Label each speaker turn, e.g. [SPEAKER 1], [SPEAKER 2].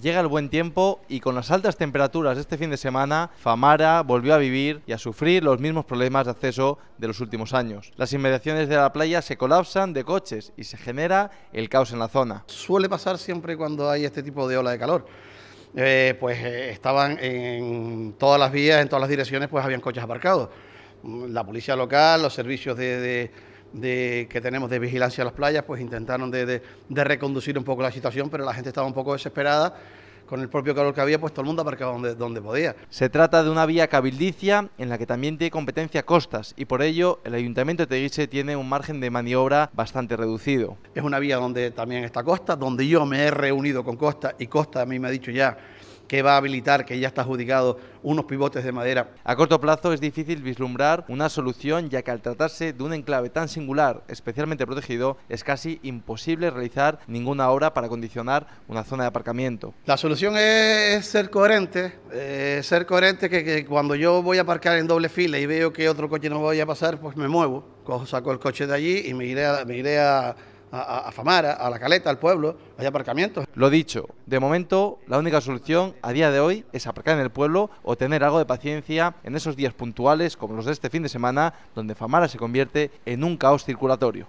[SPEAKER 1] Llega el buen tiempo y con las altas temperaturas de este fin de semana, Famara volvió a vivir y a sufrir los mismos problemas de acceso de los últimos años. Las inmediaciones de
[SPEAKER 2] la playa se colapsan de coches y se genera el caos en la zona. Suele pasar siempre cuando hay este tipo de ola de calor. Eh, pues eh, estaban en todas las vías, en todas las direcciones, pues habían coches aparcados. La policía local, los servicios de de, que tenemos de vigilancia a las playas, pues intentaron de, de, reconducir un poco la situación, pero la gente estaba un poco desesperada. Con el propio calor que había, pues todo el mundo aparcaba donde, donde podía.
[SPEAKER 1] Se trata de una vía cabildicia en la que también tiene competencia costas y por ello el Ayuntamiento de Teguise tiene un
[SPEAKER 2] margen de maniobra bastante reducido. Es una vía donde también está Costa, donde yo me he reunido con Costa y Costa a mí me ha dicho ya que va a habilitar, que ya está adjudicado, unos pivotes de madera. A corto plazo es difícil vislumbrar una solución, ya que al tratarse de un enclave tan
[SPEAKER 1] singular, especialmente protegido, es casi imposible realizar ninguna obra para condicionar una zona de aparcamiento.
[SPEAKER 2] La solución es ser coherente, eh, ser coherente que, cuando yo voy a aparcar en doble fila y veo que otro coche no voy a pasar, pues me muevo, cojo, saco el coche de allí y me iré Me iré a a, Famara, a la caleta, al pueblo, hay aparcamientos.
[SPEAKER 1] Lo dicho, de momento la única solución a día de hoy es aparcar en el pueblo o tener algo de paciencia en esos días puntuales como los de este fin de semana, donde Famara se convierte en un caos circulatorio.